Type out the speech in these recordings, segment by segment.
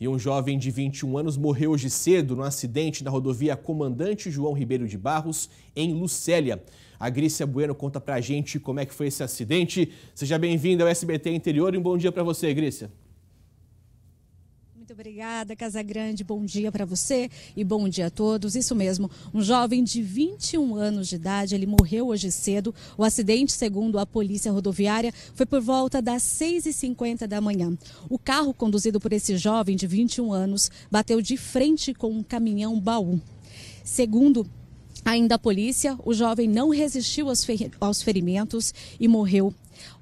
E um jovem de 21 anos morreu hoje cedo no acidente na rodovia Comandante João Ribeiro de Barros, em Lucélia. A Grícia Bueno conta pra gente como é que foi esse acidente. Seja bem-vinda ao SBT Interior e um bom dia para você, Grícia. Muito obrigada, Casa Grande. Bom dia para você e bom dia a todos. Isso mesmo, um jovem de 21 anos de idade, ele morreu hoje cedo. O acidente, segundo a Polícia Rodoviária, foi por volta das 6h50 da manhã. O carro conduzido por esse jovem de 21 anos bateu de frente com um caminhão baú. Segundo ainda a polícia, o jovem não resistiu aos ferimentos e morreu.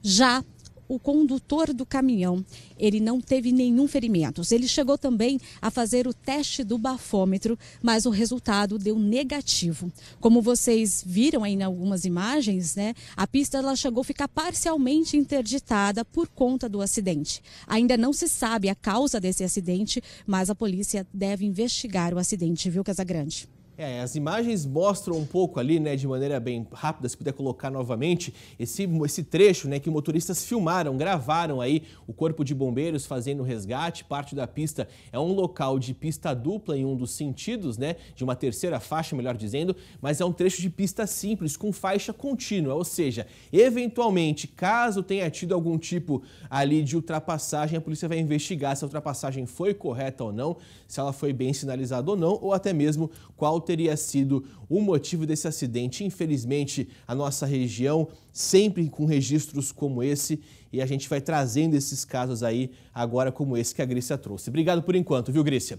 Já o condutor do caminhão. Ele não teve nenhum ferimento. Ele chegou também a fazer o teste do bafômetro, mas o resultado deu negativo. Como vocês viram aí em algumas imagens, né, a pista ela chegou a ficar parcialmente interditada por conta do acidente. Ainda não se sabe a causa desse acidente, mas a polícia deve investigar o acidente, viu, Casagrande? É, as imagens mostram um pouco ali, né, de maneira bem rápida, se puder colocar novamente, esse, esse trecho, né, que motoristas filmaram, gravaram aí o corpo de bombeiros fazendo o resgate, parte da pista é um local de pista dupla em um dos sentidos, né, de uma terceira faixa, melhor dizendo, mas é um trecho de pista simples, com faixa contínua, ou seja, eventualmente, caso tenha tido algum tipo ali de ultrapassagem, a polícia vai investigar se a ultrapassagem foi correta ou não, se ela foi bem sinalizada ou não, ou até mesmo qual teria sido o motivo desse acidente. Infelizmente, a nossa região sempre com registros como esse e a gente vai trazendo esses casos aí agora como esse que a Grícia trouxe. Obrigado por enquanto, viu, Grícia?